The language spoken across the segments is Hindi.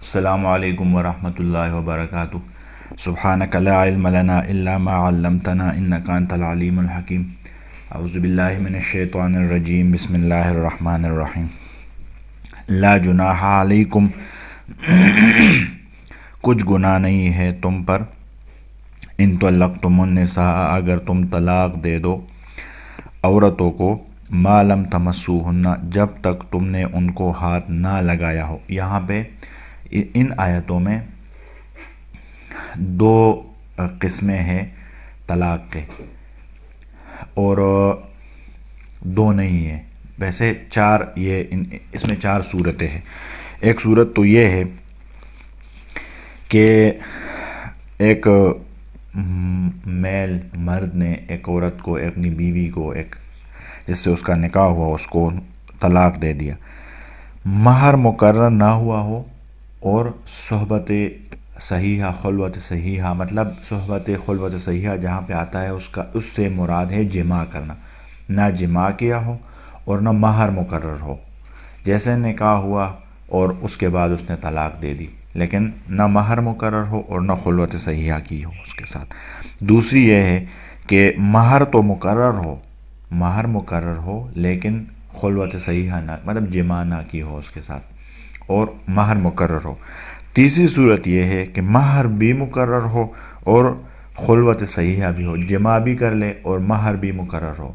अल्लाम वरम् वर्क सुबहानकलामतना इनकान तलालीमलहकीम अज़बिल्लाशैतरजीम बसमीम लाजुनाकुम कुछ गुनाह नहीं है तुम पर इन तलक़ुमनसा अगर तुम तलाक़ दे दो औरतों को मालम तमस्सू जब तक तुमने उनको हाथ ना लगाया हो यहाँ पे इन आयतों में दो किस्में हैं तलाक़ के और दो नहीं है वैसे चार ये इन इसमें चार सूरतें हैं एक सूरत तो ये है कि एक मेल मर्द ने एक औरत को एक अपनी बीवी को एक जिससे उसका निकाह हुआ उसको तलाक दे दिया महर मुकर ना हुआ हो और सहबत सही हा खलवत सहीहा मतलब सहबत खलवत सहीहा जहाँ पे आता है उसका उससे मुराद है जमा करना ना जमा किया हो और ना माहर मुकर हो जैसे निकाह हुआ और उसके बाद उसने तलाक दे दी लेकिन ना माहर मुकर हो और ना खलवत सहीहा की हो उसके साथ दूसरी यह है कि माहर तो मुकर हो माहर मुकर हो लेकिन खलवत सहीहा ना मतलब जमा ना की हो उसके साथ और माहर मुकर हो तीसरी सूरत यह है कि माहर भी मुकर हो और खलवत सहीहा भी हो जमा भी कर ले और माहर भी मुकर हो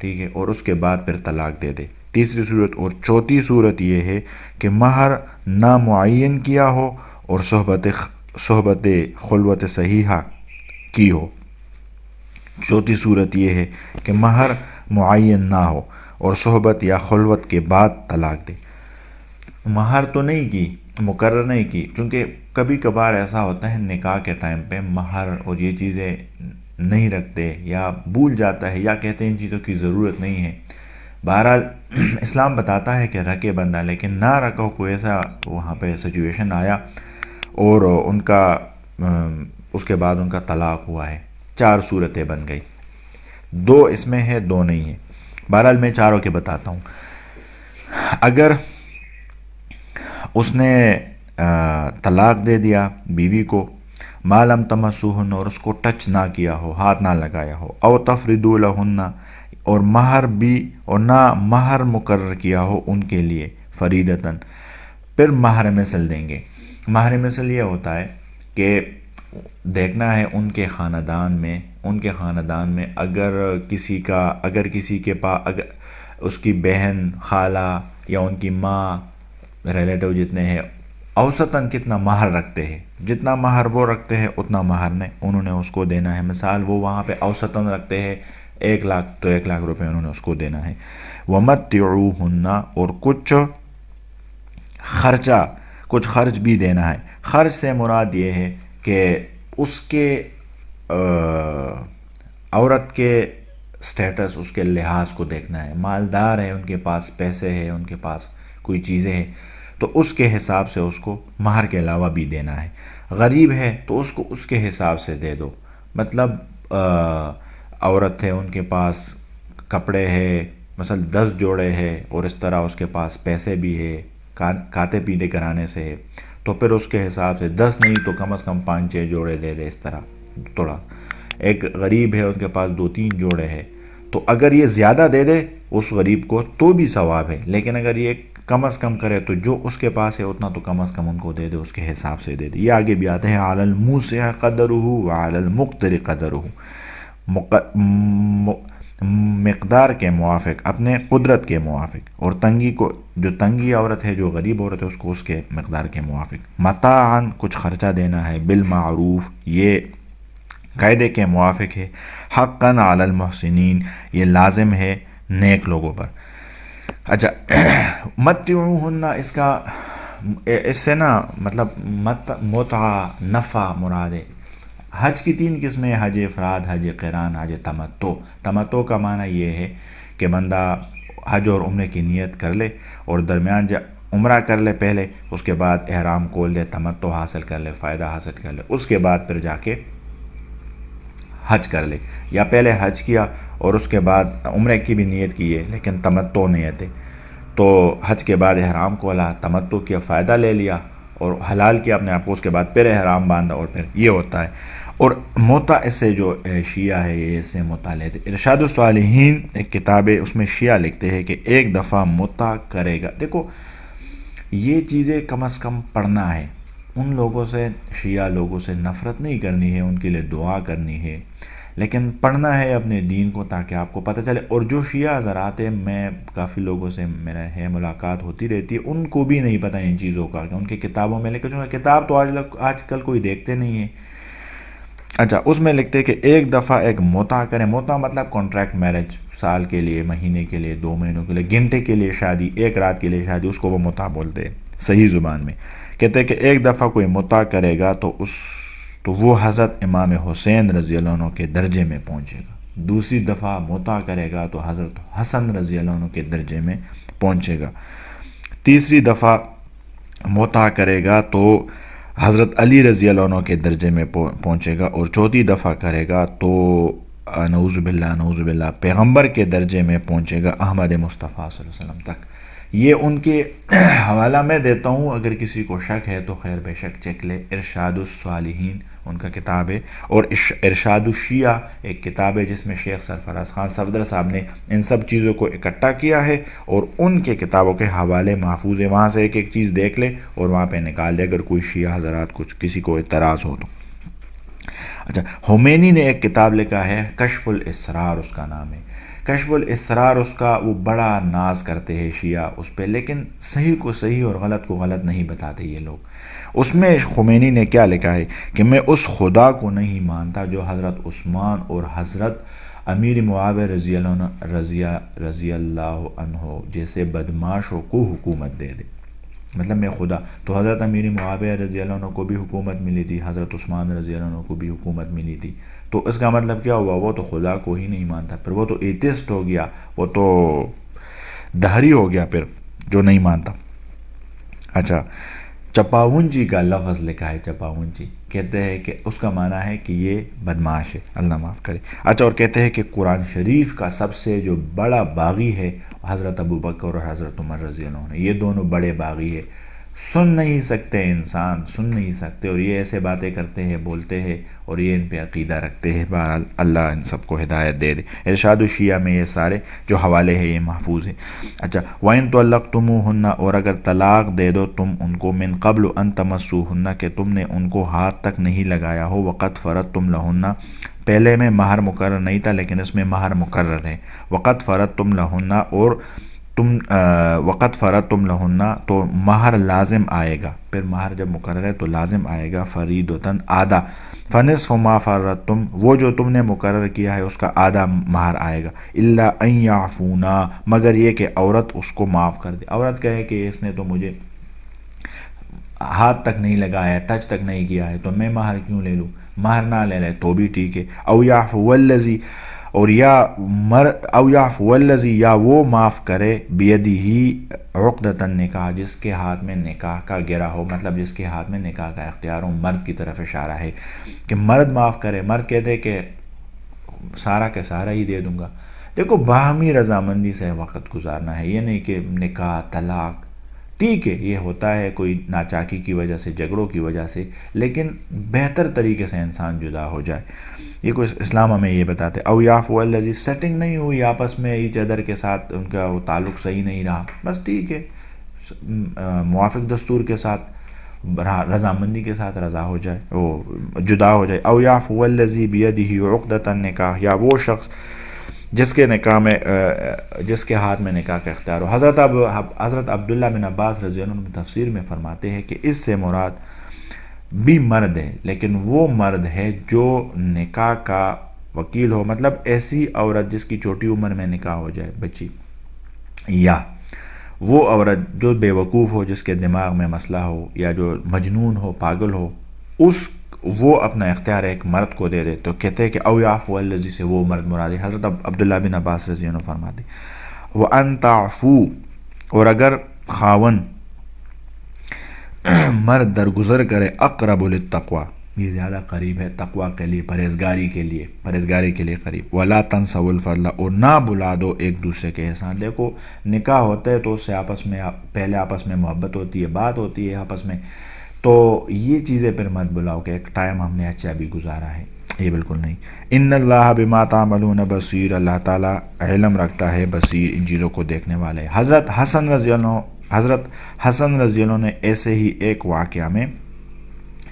ठीक है और उसके बाद फिर तलाक दे दे तीसरी सूरत और चौथी सूरत यह है कि माहर नामुन किया हो और सहबत सहबत खलवत सहीहा की हो चौथी सूरत यह है कि माहर मुन ना हो और सहबत या खुलवत के बाद तलाक दे महार तो नहीं की मुकर नहीं की क्योंकि कभी कभार ऐसा होता है निकाह के टाइम पे महार और ये चीज़ें नहीं रखते या भूल जाता है या कहते हैं इन चीज़ों की ज़रूरत नहीं है बहरहाल इस्लाम बताता है कि रखे बंदा लेकिन ना रखो कोई ऐसा वहाँ पे सिचुएशन आया और उनका उसके बाद उनका तलाक हुआ है चार सूरतें बन गई दो इसमें है दो नहीं है बहरहाल मैं चारों के बताता हूँ अगर उसने तलाक दे दिया बीवी को मालम तमसूहन और उसको टच ना किया हो हाथ ना लगाया हो और तफरीदुलहन्ना और महर भी और ना महर मुकर किया हो उनके लिए फरीदतन फिर महर मिसल देंगे महर मिसल ये होता है कि देखना है उनके ख़ानदान में उनके ख़ानदान में अगर किसी का अगर किसी के पास अगर उसकी बहन खाला या उनकी माँ रिलेटिव जितने हैं औसतन कितना माहर रखते हैं जितना माहर वो रखते हैं उतना माहर ने उन्होंने उसको देना है मिसाल वो वहाँ पे औसतन रखते हैं एक लाख तो एक लाख रुपए उन्होंने उसको देना है वह त्यू हन्ना और कुछ खर्चा कुछ खर्च भी देना है खर्च से मुराद ये है कि उसके आ, औरत के स्टेटस उसके लिहाज को देखना है मालदार है उनके पास पैसे है उनके पास कोई चीज़ें हैं तो उसके हिसाब से उसको माहर के अलावा भी देना है गरीब है तो उसको उसके हिसाब से दे दो मतलब आ, औरत है उनके पास कपड़े है मसल दस जोड़े है और इस तरह उसके पास पैसे भी है का, खाते पीने कराने से है तो फिर उसके हिसाब से दस नहीं तो कम अज़ कम पाँच छः जोड़े दे दे इस तरह थोड़ा एक गरीब है उनके पास दो तीन जोड़े है तो अगर ये ज़्यादा दे दे उस गरीब को तो भी सवाब है लेकिन अगर ये कम अज़ कम करे तो जो उसके पास है उतना तो कम अज़ कम उनको दे दे उसके हिसाब से दे दे ये आगे भी आते हैं आलल मुँह से कदर हो आलल मुख्तर कदर हो मकदार के मुआफ़ अपने कुदरत के मुआफ़ और तंगी को जो तंगी औरत है जो गरीब औरत है उसको उसके मकदार के मुआफ़ मतान कुछ ख़र्चा देना है बिलमूफ़ ये कायदे के मुआफ़ है हक़न आलमहसिन ये लाजिम है नेक लोगों पर अच्छा मत होना इसका इससे ना मतलब मत मोता नफ़ा मुराद हज की तीन किस्में हज अफराद हज करान हज तमतो तमतो का माना यह है कि बंदा हज और उम्र की नीयत कर ले और दरमियान जब उम्र कर ले पहले उसके बाद अहराम खोल दे तमतो हासिल कर ले फ़ायदा हासिल कर ले उसके बाद फिर जाके हज कर ले या पहले हज किया और उसके बाद उम्र की भी नीयत की है लेकिन तमत्तो नहीं आते तो हज के बाद अहराम को अला तमत्तो किया फ़ायदा ले लिया और हलाल किया अपने आप को उसके बाद फिर अहराम बांधा और फिर ये होता है और मोता ऐसे जो शिया है ये ऐसे मुताले थे इरशादसालहीन एक किताब है उसमें शिया लिखते हैं कि एक दफ़ा मोता करेगा देखो ये चीज़ें कम अज़ कम पढ़ना है उन लोगों से शिया लोगों से नफ़रत नहीं करनी है उनके लिए दुआ करनी है लेकिन पढ़ना है अपने दीन को ताकि आपको पता चले और जो शिया हज़रात हैं मैं काफ़ी लोगों से मेरा है मुलाकात होती रहती है उनको भी नहीं पता इन चीज़ों का कि उनके किताबों में लेकिन जो किताब तो आज लग, आज कल कोई देखते नहीं है अच्छा उसमें लिखते हैं कि एक दफ़ा एक मोता करें मोता मतलब कॉन्ट्रैक्ट मैरिज साल के लिए महीने के लिए दो महीनों के लिए घंटे के लिए शादी एक रात के लिए शादी उसको वो मोता बोलते हैं सही ज़ुबान में कहते हैं कि एक दफ़ा कोई मोता करेगा तो उस तो वो हज़रत इमाम हुसैन रज़ी के दर्जे में पहुँचेगा दूसरी दफ़ा मोता करेगा तो हज़रत हसन रज़ी के दर्जे में पहुँचेगा तीसरी दफ़ा मोता करेगा तो हज़रत अली रज़ी के दर्जे में पहुँचेगा और चौथी दफ़ा करेगा तो नौज़बिल्ला नौज़बिल्ला पैगम्बर के दर्जे में पहुँचेगा अहमद मुस्तफ़ा वसम तक ये उनके हवाला मैं देता हूँ अगर किसी को शक है तो खैर बेशक चेक ले इरशादुलसालहन उनका किताब है और शिया एक किताब है जिसमें शेख सरफराज खान सफदर साहब ने इन सब चीज़ों को इकट्ठा किया है और उनके किताबों के हवाले महफूज है वहाँ से एक एक चीज़ देख ले और वहाँ पर निकाल दे अगर कोई शिया हजरात कुछ किसी को इतराज़ हो तो अच्छा होमेनी ने एक किताब लिखा है कशफुल इसरार उसका नाम है कशफुल इसरार उसका वो बड़ा नाज करते हैं शिया उस पर लेकिन सही को सही और गलत को गलत नहीं बताते ये लोग उसमें खुमैनी ने क्या लिखा है कि मैं उस खुदा को नहीं मानता जो हज़रत उस्मान और हज़रत अमीर मुआव रजी रजिया रजी अल्लाह जैसे बदमाशों को हुकूमत दे दे मतलब मैं खुदा तो हज़रत अमीर मुआव रजी को भी हुकूमत मिली थी हज़रत उस्मान रजी को भी हुकूमत मिली थी तो इसका मतलब क्या हुआ वो तो खुदा को ही नहीं मानता फिर वो तो एतिस्ट हो गया वो तो दहरी हो गया फिर जो नहीं मानता अच्छा चपाउन जी का लफ्ज़ लिखा है चपाउन जी कहते हैं कि उसका माना है कि ये बदमाश है अल्लाह माफ़ करे अच्छा और कहते हैं कि कुरान शरीफ का सबसे जो बड़ा बागी है हज़रत अबू बकर और हज़रत उमर रज़ी ने ये दोनों बड़े बागी है सुन नहीं सकते इंसान सुन नहीं सकते और ये ऐसे बातें करते हैं बोलते हैं और ये इन पे अकीदा रखते हैं बहरहाल अल्लाह इन सबको हिदायत दे दे इरशाद शिया में ये सारे जो हवाले हैं ये महफूज हैं अच्छा वाइन तो अलग तुम हन्ना और अगर तलाक़ दे दो तुम उनको मिन कबल अन तमस्सू हन्ना कि तुमने उनको हाथ तक नहीं लगाया हो वक़्त फ़रत तुम लहन्ना पहले में माहर मुकर नहीं था लेकिन इसमें माहर मुकर है वक़्त फ़रत तुम लहन्ना और तुम वक़्त फ़रा तुम लहुन्ना तो माहर लाजिम आएगा फिर माहर जब मुकर है तो लाजिम आएगा फ़रीद वतन आधा फ़नस फमा फ़रत तुम वो जो तुमने मुकर किया है उसका आधा माहर आएगा इल्ला याफूना मगर ये कि औरत उसको माफ़ कर दे औरत कहे कि इसने तो मुझे हाथ तक नहीं लगाया टच तक नहीं किया है तो मैं माहर क्यों ले लूँ माहर ना ले रहे तो भी ठीक है अवयाफ़ वल्लजी और या मर अव याफ या वो माफ़ करे बेदी ही रुकदतन निकाह जिसके हाथ में निकाह का गिरा हो मतलब जिसके हाथ में निकाह का अख्तियार हो मर्द की तरफ इशारा है कि मर्द माफ़ करे मर्द कहते कि सारा के सारा ही दे दूँगा देखो बाहमी रजामंदी से वक्त गुजारना है ये नहीं कि निकाह तलाक ठीक है ये होता है कोई नाचाकी की वजह से झगड़ों की वजह से लेकिन बेहतर तरीके से इंसान जुदा हो जाए ये कुछ इस्लाम हमें ये बताते अवयाफ वजी सेटिंग नहीं हुई आपस में ईच अदर के साथ उनका वो ताल्लुक सही नहीं रहा बस ठीक है मुआफ़ दस्तूर के साथ रजामंदी के साथ रजा हो जाए वो जुदा हो जाए अवयाफ वजी बेदी ही उकदता निकाह या वो शख्स जिसके निकाह में जिसके हाथ में निकाह का अख्तियार हो हज़रत अब हज़रत अब्दुल्ला बिन अब्बास रजी तफसीर में फ़रमाते हैं कि इससे मुराद भी मर्द है लेकिन वो मर्द है जो निकाह का वकील हो मतलब ऐसी औरत जिसकी छोटी उम्र में निकाह हो जाए बच्ची या वो औरत जो बेवकूफ़ हो जिसके दिमाग में मसला हो या जो मजनून हो पागल हो उस वो अपना अख्तियार एक मर्द को दे दे तो कहते हैं कि अवयाफ़ वजी से वो मर्द मुरादी हज़रत अब्दुल्ला बिन अब्बास रजी फरमा दी वह अनताफ़ू और अगर खावन मर दरगुजर करे अकरबुल तकवा ये ज़्यादा करीब है तकवा के लिए परहेजगारी के लिए परहेजगारी के लिए करीब वला फल और ना बुला दो एक दूसरे के एहसान देखो निकाह होते तो उससे आपस में पहले आपस में मोहब्बत होती है बात होती है आपस में तो ये चीज़ें फिर मत बुलाओ कि एक टाइम हमने अच्छा भी गुजारा है ये बिल्कुल नहीं इन अल्लाह बिमा मलून बसर अल्लाह ताला रखता है बसीर इन चीज़ों को देखने वाले हज़रत हसन रजी हज़रत हसन रजील ने ऐसे ही एक वाक़ में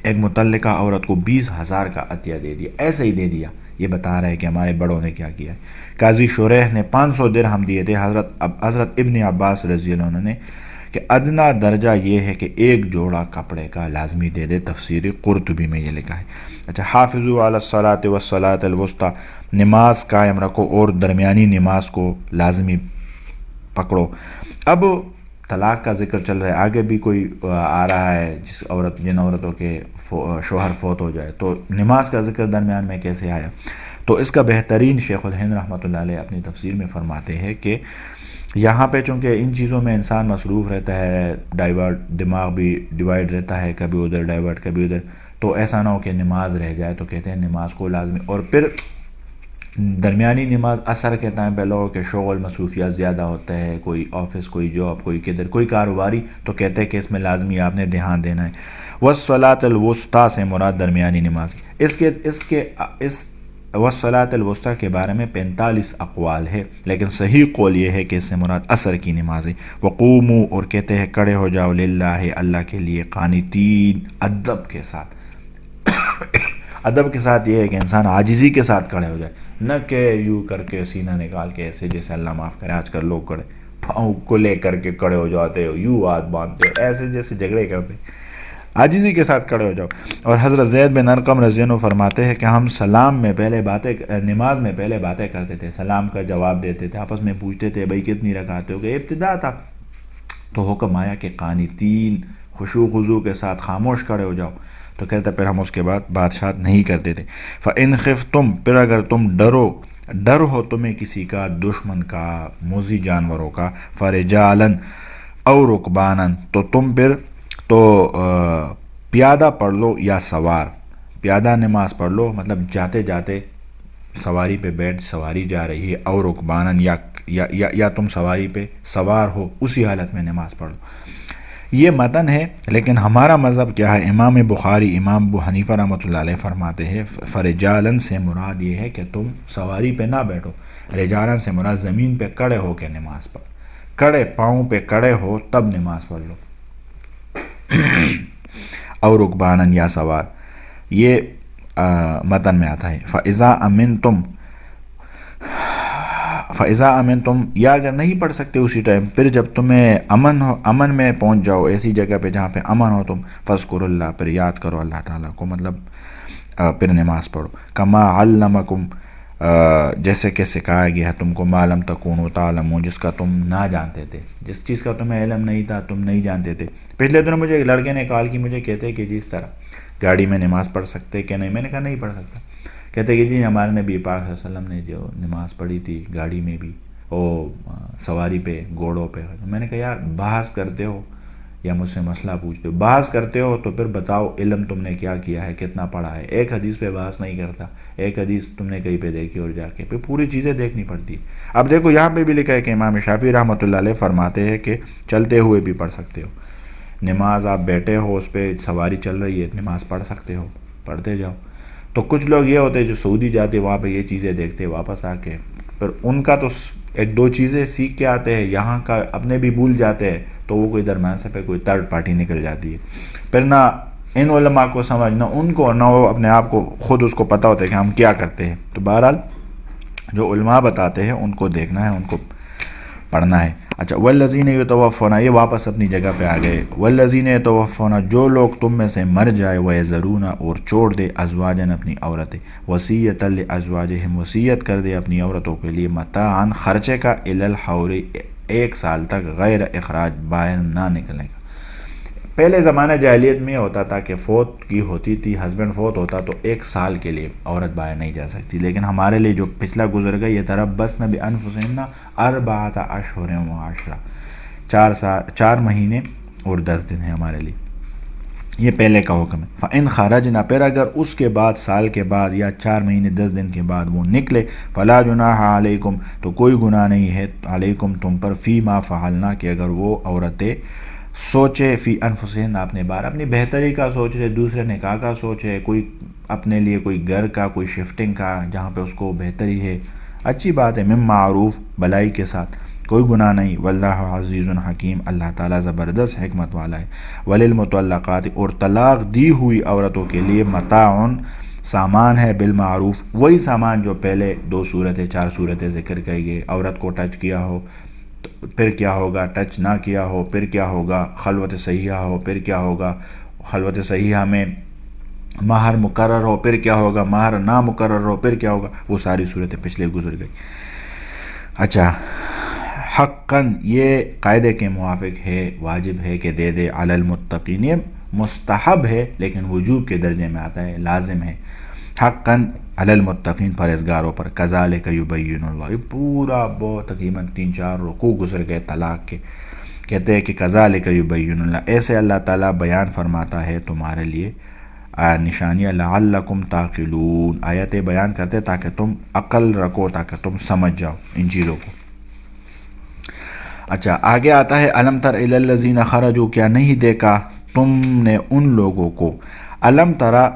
एक मुतल औरत को बीस हज़ार का अतिया दे दिया ऐसे ही दे दिया ये बता रहा है कि हमारे बड़ों ने क्या किया है काजी शुरह ने पाँच सौ दिर हम दिए थे हज़रत अब हज़रत इबन अब्बास रजी ने कि अदना दर्जा ये है कि एक जोड़ा कपड़े का लाजमी दे दे तफसर कुरतबी में ये लिखा है अच्छा हाफिजू आलसलात वसलात नमाज कायम रखो और दरमिया नमाज को लाजमी पकड़ो अब तलाक़ का ज़िक्र चल रहा है आगे भी कोई आ रहा है जिस औरत जिन औरतों के शोहर फोत हो जाए तो नमाज का ज़िक्र दरमियान में कैसे आया तो इसका बेहतरीन हिंद रहमत ला अपनी तफसीर में फ़रमाते हैं कि यहाँ पे चूँकि इन चीज़ों में इंसान मसरूफ़ रहता है डाइवर्ट दिमाग भी डिवाइड रहता है कभी उधर डाइवर्ट कभी उधर तो ऐसा ना हो कि नमाज रह जाए तो कहते हैं नमाज को लाजमी और फिर दरमिया नमाज असर के टाइम पर लोगों के शोल मसरूफियात ज़्यादा होता है कोई ऑफिस कोई जॉब कोई किधर कोई कारोबारी तो कहते हैं कि इसमें लाजमी आपने ध्यान देना है वसलातलवस्ता से मुराद दरमिया नमाज इसके इसके इस वसलातलवस्ता के बारे में पैंतालीस अकवाल है लेकिन सही कौल ये है कि इससे मुराद असर की नमाजें वक़ूम और कहते हैं कड़े हो जाओ ला अल्लाह के लिए कानी तीन अदब के साथ अदब के साथ ये है कि इंसान आजिज़ी के साथ खड़े हो जाए न के यू करके सीना निकाल के ऐसे जैसे अल्लाह माफ़ करे आजकल लोग खड़े पाँव को ले करके खड़े हो जाते हो यूँ हाथ बांधते हो ऐसे जैसे झगड़े करते आजिज़ी के साथ खड़े हो जाओ और हज़रत जैद बिन नरकम रजीन फरमाते हैं कि हम सलाम में पहले बातें नमाज में पहले बातें करते थे सलाम का जवाब देते थे आपस में पूछते थे भाई कितनी रखाते हो गए इब्तदा था तो हुक्म आया कि कानी तीन खुशू के साथ खामोश खड़े हो जाओ तो कहता फिर हम उसके बाद बादशाह नहीं करते थे फ़िन खिफ तुम फिर अगर तुम डरो डर हो तुम्हें किसी का दुश्मन का मोजी जानवरों का फरजालन और रुकबानन तो तुम फिर तो प्यादा पढ़ लो या सवार प्यादा नमाज पढ़ लो मतलब जाते जाते सवारी पे बैठ सवारी जा रही है और रुकबानन या, या, या, या तुम सवारी पे सवार हो उसी हालत में नमाज़ पढ़ लो ये मतन है लेकिन हमारा मज़हब क्या है इमाम बुखारी इमाम अबू हनीफ़ा रमत फरमाते हैं फरजालन से मुराद ये है कि तुम सवारी पे ना बैठो रजालन से मुराद ज़मीन पे कड़े हो के नमाज पढ़ो कड़े पाँव पे कड़े हो तब नमाज पढ़ लो और रुकबानन या सवार ये आ, मतन में आता है फैज़ा अमिन तुम फ़ैज़ा अमन तुम या अगर नहीं पढ़ सकते उसी टाइम फिर जब तुम्हें अमन हो अमन में पहुंच जाओ ऐसी जगह पे जहाँ पे अमन हो तुम फसकुर पर याद करो अल्लाह ताला को मतलब फिर नमाज़ पढ़ो कमा अलमकुम जैसे कि सिखाया गया है तुमको मालम तकून तालम जिसका तुम ना जानते थे जिस चीज़ का तुम्हें इलम नहीं था तुम नहीं जानते थे पिछले दिनों मुझे एक लड़के ने कॉल की मुझे कहते कि जिस तरह गाड़ी में नमाज़ पढ़ सकते कि नहीं मैंने कहा नहीं पढ़ सकता कहते कि जी हमारे नबी पाक वसलम ने जो नमाज़ पढ़ी थी गाड़ी में भी ओ सवारी पे घोड़ों पे तो मैंने कहा यार बहस करते हो या मुझसे मसला पूछते हो बहस करते हो तो फिर बताओ इलम तुमने क्या किया है कितना पढ़ा है एक हदीस पे बहस नहीं करता एक हदीस तुमने कहीं पे देखी और जाके फिर पूरी चीज़ें देखनी पड़ती अब देखो यहाँ पे भी लिखा है कि इमाम शाफी रहमत फरमाते हैं कि चलते हुए भी पढ़ सकते हो नमाज आप बैठे हो उस पर सवारी चल रही है नमाज पढ़ सकते हो पढ़ते जाओ तो कुछ लोग ये होते हैं जो सऊदी जाते वहाँ पर ये चीज़ें देखते वापस आके पर उनका तो एक दो चीज़ें सीख के आते हैं यहाँ का अपने भी भूल जाते हैं तो वो कोई दरम्यान से पे कोई थर्ड पार्टी निकल जाती है फिर ना इन उलमा को समझना उनको ना वो अपने आप को ख़ुद उसको पता होता है कि हम क्या करते हैं तो बहरहाल जो उलमा बताते हैं उनको देखना है उनको पढ़ना है अच्छा वल्लजीन फोना ये वापस अपनी जगह पे आ गए वल्लजीन फ़ोना जो लोग तुम में से मर जाए वह ज़रूना और छोड़ दे अजवाजन अपनी औरतें वसीयत अजवाज हम वसीयत कर दे अपनी औरतों के लिए मतान ख़र्चे का इलल हौरी एक साल तक गैर अखराज बाहर ना निकलेगा पहले ज़माने जाहलीत में होता था कि फोत की होती थी हस्बैंड फोत होता तो एक साल के लिए औरत बाहर नहीं जा सकती लेकिन हमारे लिए जो पिछला गुजर गया ये तरफ बस न भी अनफुसना अरबात अशहर आशरा चार साल चार महीने और दस दिन है हमारे लिए ये पहले का हुक्म है फ़ैन खारा ना पर अगर उसके बाद साल के बाद या चार महीने दस दिन के बाद वो निकले फ़ला जुनाह अलैकुम तो कोई गुनाह नहीं है अलैकुम तुम पर फ़ी माँ फ़ालना कि अगर वो औरतें सोचे फ़ी अनफुसहन आपने बार अपनी बेहतरी का सोच रहे दूसरे निकाह का सोच है कोई अपने लिए कोई घर का कोई शिफ्टिंग का जहाँ पे उसको बेहतरी है अच्छी बात है मम मरूफ भलाई के साथ कोई गुनाह नहीं वल्लाह अज़ीज़ुल हकीम अल्लाह ताला ज़बरदस्त हमत वाला है वलिल और तलाक़ दी हुई औरतों के लिए मताउन सामान है बिलमूफ़ वही सामान जो पहले दो सूरतें चार सूरतें जिक्र कही गई औरत को टच किया हो फिर क्या होगा टच ना किया हो फिर क्या होगा खलवत सयाह हो फिर क्या होगा खलवत सहिया में माहर मुकर हो फिर क्या होगा माहर ना मुकर हो फिर क्या होगा वो सारी सूरतें पिछले गुजर गई अच्छा हक्कन ये कायदे के मुआफ़ है वाजिब है कि दे दे अलमतकीन मस्तहब है लेकिन वजूब के दर्जे में आता है लाजिम है हक्कन अलमतकीन परहेजगारों पर कज़ाल कयूबिन ये पूरा बहुत तकरीबन तीन चार रुकू गुजर गए तलाक के कहते हैं कि कज़ाल कयूबिन ऐसे अल्लाह ताला बयान फरमाता है तुम्हारे लिए निशानी लाकुम ताकिलून आयत बयान करते ताकि तुम अकल रखो ताकि तुम समझ जाओ इन चीज़ों को अच्छा आगे आता है अलम तर खरजू क्या नहीं देखा तुमने उन लोगों को अलम तरा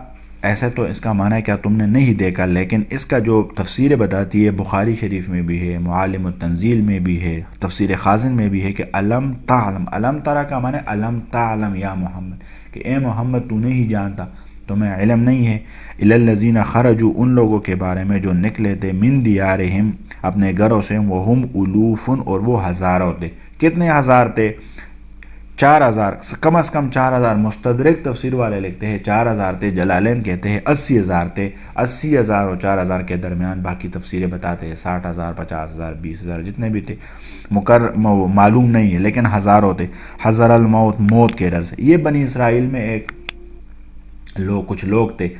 ऐसा तो इसका माना है क्या तुमने नहीं देखा लेकिन इसका जो तफसीर बताती है बुखारी शरीफ में भी है मालम तंजील में भी है तफसीर खाजन में भी है कि अलम तालम अलम तारा का माना अलम तालम या मोहम्मद कि ए मोहम्मद तू नहीं जानता तुम्हें इलम नहीं है इलजीन खरजू उन लोगों के बारे में जो निकले थे मिन दियार अपने घरों से वह हम उलूफ़न और वो हज़ारों थे कितने हज़ार थे चार हज़ार कम अज़ कम चार हज़ार मुस्तरक तफसर वाले लिखते हैं चार हज़ार थे जलालैन कहते हैं अस्सी हज़ार थे अस्सी हज़ार और चार हज़ार के दरमियान बाकी तफसीरें बताते हैं साठ हज़ार पचास हज़ार बीस हज़ार जितने भी थे मुकर मालूम नहीं है लेकिन हज़ारों थे हज़र मौत के डर से ये बनी इसराइल में एक लोग कुछ लोग थे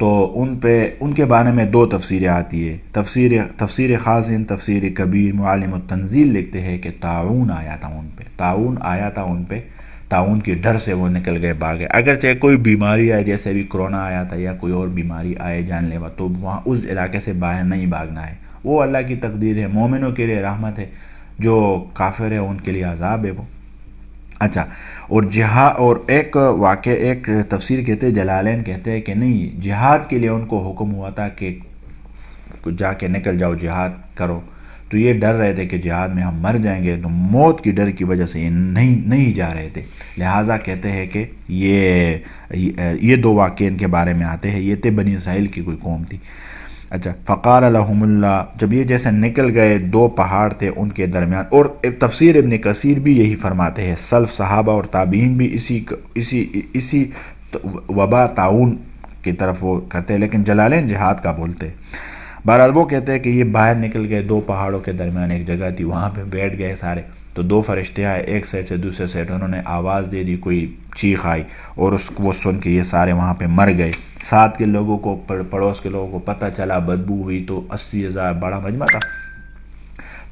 तो उन पे उनके बारे में दो तफसीरें आती है तफसीर तफसीर खाजिन तफसीर कबीर मालम तंजील लिखते हैं कि ताउन आया था उन पे ताउन आया था उन पे ताउन के डर से वो निकल गए भागे अगर चाहे कोई बीमारी आए जैसे भी कोरोना आया था या कोई और बीमारी आए जानलेवा तो वहाँ उस इलाके से बाहर नहीं भागना है वो अल्लाह की तकदीर है मोमिनों के लिए रहमत है जो काफिर है उनके लिए अजाब है वो अच्छा और जहा और एक वाक़ एक तफसीर कहते हैं जलालैन कहते हैं कि नहीं जिहाद के लिए उनको हुक्म हुआ था कि जाके निकल जाओ जिहाद करो तो ये डर रहे थे कि जिहाद में हम मर जाएंगे तो मौत की डर की वजह से ये नहीं नहीं जा रहे थे लिहाजा कहते हैं कि ये ये दो वाक्य इनके बारे में आते हैं ये थे बनी इसराइल की कोई कौम थी अच्छा फ़कार लहमुल्ला जब ये जैसे निकल गए दो पहाड़ थे उनके दरमियान और तफ़सर इबन कसीर भी यही फरमाते हैं सल्फ सहाबा और ताबीन भी इसी इसी इसी वबा ताउन की तरफ वो करते हैं लेकिन जलाल जिहाद का बोलते बहरहाल वो कहते हैं कि ये बाहर निकल गए दो पहाड़ों के दरमियान एक जगह थी वहाँ पर बैठ गए सारे तो दो फरिश्ते आए एक साइड से दूसरे साइड उन्होंने आवाज़ दे दी कोई चीख आई और उस वो सुन के ये सारे वहाँ पे मर गए साथ के लोगों को पड़ोस के लोगों को पता चला बदबू हुई तो अस्सी हज़ार बड़ा मजमा था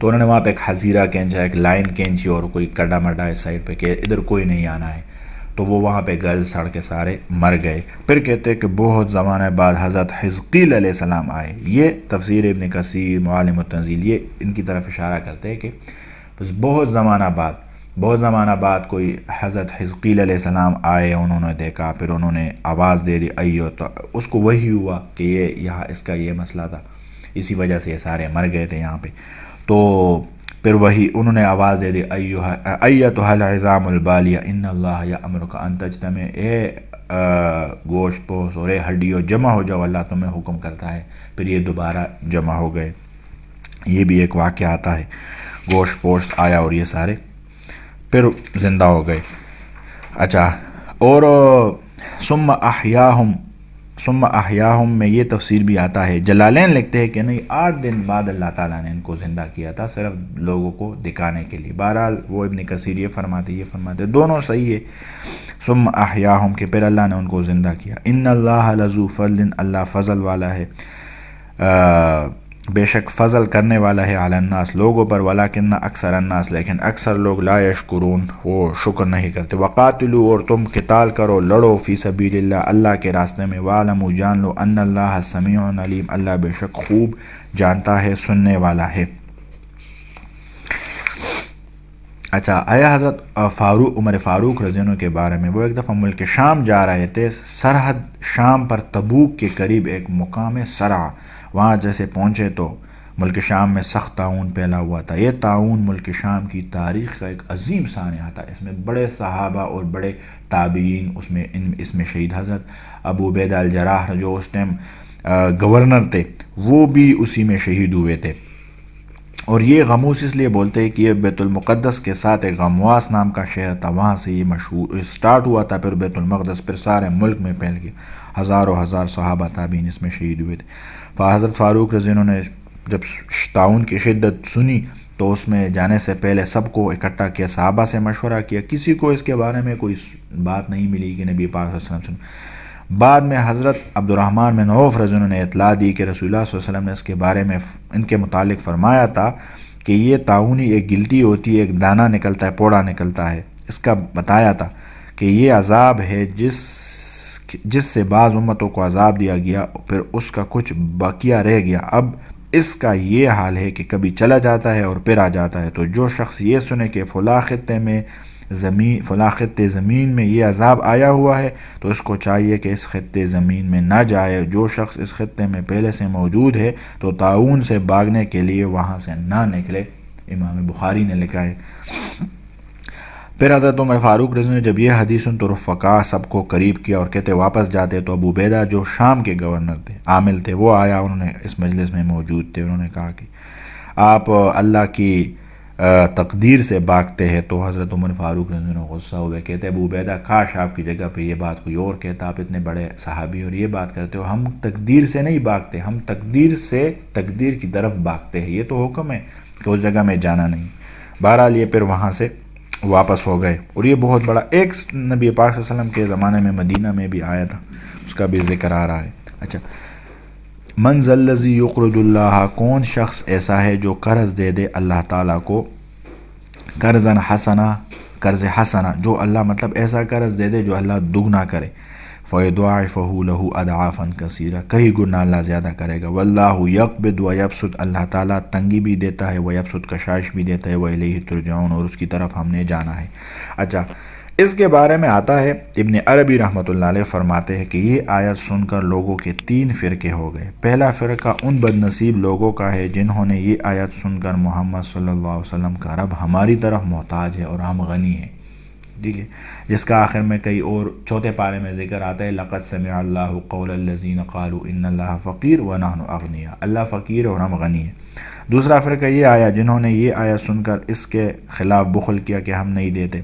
तो उन्होंने वहाँ पे एक हजीरा कैंचा एक लाइन कैंची और कोई कड्डा मड्डा इस साइड पर इधर कोई नहीं आना है तो वो वहाँ पे गल सड़ के सारे मर गए फिर कहते हैं कि बहुत ज़माने बाद हज़रत हज़कील सलाम आए ये तफसीर इबन कसर मालम तंजील ये इनकी तरफ इशारा करते हैं कि बस तो बहुत ज़माना बाद बहुत ज़माना बाद कोई हज़रत हज़कील सलाम आए उन्होंने देखा फिर उन्होंने आवाज़ दे दी अयो तो उसको वही हुआ कि ये यहाँ इसका ये मसला था इसी वजह से ये सारे मर गए थे यहाँ पे तो फिर वही उन्होंने आवाज़ दे दी अयो अय तो हज़ामबालिया इन या अमर का अंतज ए गोश्त पोश और हड्डियों जमा हो जाओ अल्लाह तुम्हें हुक्म करता है फिर ये दोबारा जमा हो गए ये भी एक वाक़ आता है गोश्त पोश्त आया और ये सारे फिर ज़िंदा हो गए अच्छा और सुम आहया हम सुम आहया हम में ये तफसीर भी आता है जलालैन लिखते हैं कि नहीं आठ दिन बाद अल्लाह ताला ने इनको ज़िंदा किया था सिर्फ लोगों को दिखाने के लिए बहरहाल वो इबन कसीर ये फरमाते ये फरमाते दोनों सही है सुम आहया हम के फिर अल्लाह ने उनको ज़िंदा किया इन अल्लाह लजू फल अल्लाह फ़जल वाला है आ, बेशक फ़जल करने वाला है आलन्नास लोगों पर वाला किन्ना अक्सर अन्नास लेकिन अक्सर लोग लायशकुरून वो शुक्र नहीं करते वक़ातलू और तुम किताल करो लड़ो फ़ी सबील अल्लाह के रास्ते में वालमू जान लो अल्लाह समी अलीम अल्लाह बेशक खूब जानता है सुनने वाला है अच्छा आया हज़रत फ़ारूक उमर फ़ारूक रजीनों के बारे में वो एक दफ़ा मुल्क शाम जा रहे थे सरहद शाम पर तबूक के करीब एक मुकाम सरा वहाँ जैसे पहुँचे तो मुल्क शाम में सख्त ताउन फैला हुआ था यह ताउन मुल्क शाम की तारीख़ का एक अजीम सानहा था इसमें बड़े सहाबा और बड़े ताबीन उसमें इन इसमें शहीद हजरत अबू बैद जराह जो उस टाइम गवर्नर थे वो भी उसी में शहीद हुए थे और ये गमूस इसलिए बोलते हैं कि ये बैतुलमक़दस के साथ एक गमवास नाम का शहर था वहाँ से ये मशहूर स्टार्ट हुआ था फिर बैतुलमक़दस फिर सारे मुल्क में फैल गया हज़ारों हज़ार सहाबा ताबीन इसमें शहीद हुए थे हज़रत फ़ारूक रजी ने जब ताउन की शिद्दत सुनी तो उसमें जाने से पहले सबको इकट्ठा किया साहबा से मशवरा किया किसी को इसके बारे में कोई बात नहीं मिली कि नबी पाक सुन बाद में हज़रत अब्दुलरहमान बिन औफ रजन ने इतला दी कि रसूल वसम ने इसके बारे में इनके मुतालिक फरमाया था कि ये ताउनी एक गिलती होती है एक दाना निकलता है पोड़ा निकलता है इसका बताया था कि ये अजाब है जिस जिससे बाज़ उम्मतों को अजाब दिया गया फिर उसका कुछ बकिया रह गया अब इसका ये हाल है कि कभी चला जाता है और फिर आ जाता है तो जो शख्स ये सुने कि फ़ला खत्ते में ज़मीन फला खत्ते ज़मीन में ये अजाब आया हुआ है तो इसको चाहिए कि इस ख़त्े ज़मीन में ना जाए जो शख्स इस ख़त्े में पहले से मौजूद है तो ताउन से भागने के लिए वहाँ से ना निकले इमाम बुखारी ने लिखा है फिर हज़रत उमर फ़ारूक रजन ने जब यह हदीस सुन तो रफ़ा सबको करीब किया और कहते वापस जाते तो अबू बैदा जो शाम के गवर्नर थे आमिल थे वो आया उन्होंने इस मजलिस में मौजूद थे उन्होंने कहा कि आप अल्लाह की तकदीर से भागते हैं तो हज़रत उमर फ़ारूक रजन गुस्सा हुए कहते अबू बैदा काश आपकी जगह पर यह बात कोई और कहता आप इतने बड़े सहाबी और ये बात करते हो हम तकदीर से नहीं भागते हम तकदीर से तकदीर की तरफ भागते हैं ये तो हुक्म है कि उस जगह में जाना नहीं बहरहाल ये फिर वहाँ से वापस हो गए और ये बहुत बड़ा एक नबी पाक के ज़माने में मदीना में भी आया था उसका भी जिक्र आ रहा है अच्छा मंजल्लजी युक्रदुल्ला कौन शख्स ऐसा है जो कर्ज़ दे दे अल्लाह ताला को कर्ज़न हसना कर्ज़ हसना जो अल्लाह मतलब ऐसा कर्ज़ दे दे जो अल्लाह दुगना करे फ़ैदाफ़ू लहू अदाफ़न कसीर कई गुना अल्लाह ज़्यादा करेगा वल्ला यकबिद व यबसुद अल्लाह ताला तंगी भी देता है व यबसुद कशाइश भी देता है वही तुरजाउन और उसकी तरफ हमने जाना है अच्छा इसके बारे में आता है इबन अरबी रहमत फरमाते हैं कि ये आयत सुनकर लोगों के तीन फ़िरके हो गए पहला फ़िरका उन बदनसीब लोगों का है जिन्होंने ये आयत सुनकर मोहम्मद सल्लल्लाहु अलैहि वसल्लम का रब हमारी तरफ मोहताज है और हम गनी हैं ठीक है जिसका आखिर में कई और चौथे पारे में जिक्र आता है लक़त सम कौलज़ीन क़ालू इन फ़कीर व नान अगनिया अल्लाह फ़कीर और हम गनी है दूसरा फ़िरका ये आया जिन्होंने ये आया सुनकर इसके ख़िलाफ़ बुखल किया कि हम नहीं देते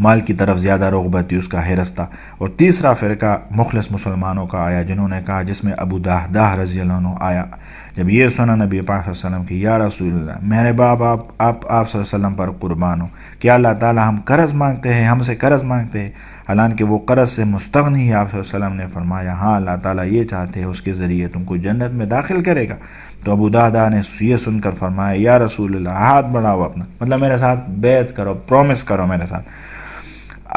माल की तरफ ज़्यादा रगबत थी उसका हिरस्ता और तीसरा फ़िरका मुखलस मुसलमानों का आया जिन्होंने कहा जिसमें अबू दाह रजी आया जब यह सुना नबी पाक की या रसूल मेरे बाप आप आप आप वसल्लम पर कुर्बान हो क्या अल्लाह ताली हम कर्ज़ मांगते हैं हमसे कर्ज़ मांगते हैं हालांकि वो कर्ज़ से मुस्तनी है आप वसल्लम ने फरमाया हाँ अल्लाह ताली ये चाहते हैं उसके ज़रिए तुमको जन्नत में दाखिल करेगा तो अबू दादा ने यह सुनकर फरमाया या रसूल हाथ बढ़ाओ अपना मतलब मेरे साथ बैत करो प्रोमिस करो मेरे साथ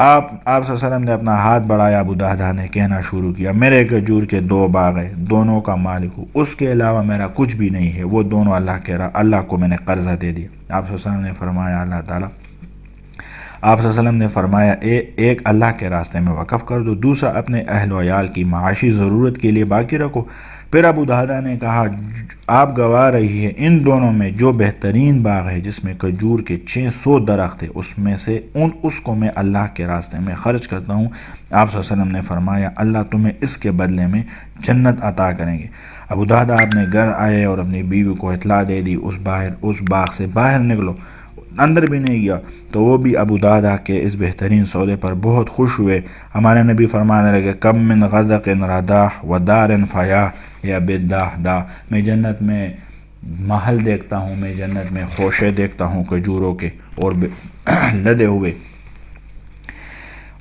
आप आप सल्लम ने अपना हाथ बढ़ाया अबू दादा ने कहना शुरू किया मेरे खजूर के दो बाग हैं दोनों का मालिक हूँ उसके अलावा मेरा कुछ भी नहीं है वो दोनों अल्लाह कह रहा अल्लाह को मैंने कर्ज़ा दे दिया आप सल्लम ने फरमाया अल्लाह ताला आप सल्लम ने फरमाया ए, एक अल्लाह के रास्ते में वक़फ़ कर दो दूसरा अपने अहलोयाल की माशी ज़रूरत के लिए बाकी रखो फिर अबू दादा ने कहा आप गवा रही है इन दोनों में जो बेहतरीन बाग है जिसमें खजूर के 600 दरख्त है उसमें से उन उसको मैं अल्लाह के रास्ते में ख़र्च करता हूँ आप ने फरमाया अल्लाह तुम्हें इसके बदले में जन्नत अता करेंगे अबू दादा अपने घर आए और अपनी बीवी को इतला दे दी उस बाहर उस बाग से बाहर निकलो अंदर भी नहीं गया तो वो भी अबू दादा के इस बेहतरीन सौदे पर बहुत खुश हुए हमारे नबी फरमाने लगे कम मिन गज़क रदा व दारन फ़या या बेदाह दा मैं जन्नत में महल देखता हूँ मैं जन्नत में खोशे देखता हूँ खजूरों के और लदे हुए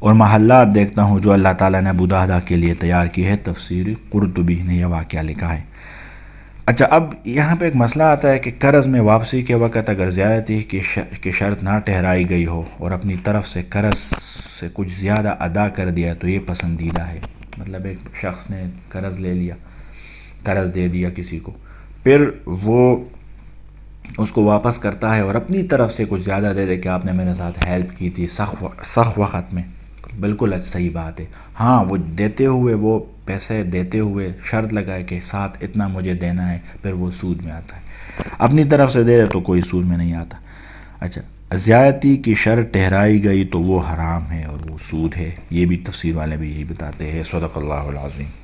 और महल्ला देखता हूँ जो अल्लाह ताला ने अबू दादा के लिए तैयार की है तफसीर कुरतुबी ने यह वाक़ लिखा है अच्छा अब यहाँ पे एक मसला आता है कि कर्ज़ में वापसी के वक़्त अगर ज़्यादती की की शर्त ना ठहराई गई हो और अपनी तरफ से कर्ज़ से कुछ ज़्यादा अदा कर दिया तो ये पसंदीदा है मतलब एक शख्स ने कर्ज़ ले लिया कर्ज़ दे दिया किसी को फिर वो उसको वापस करता है और अपनी तरफ से कुछ ज़्यादा दे दे कि आपने मेरे साथ हेल्प की थी सख सख वक़्त में बिल्कुल सही बात है हाँ वो देते हुए वो पैसे देते हुए शर्त लगाए कि साथ इतना मुझे देना है फिर वो सूद में आता है अपनी तरफ से दे तो कोई सूद में नहीं आता अच्छा ज़्यादती की शर्त ठहराई गई तो वो हराम है और वो सूद है ये भी तफसीर वाले भी यही बताते हैं सदक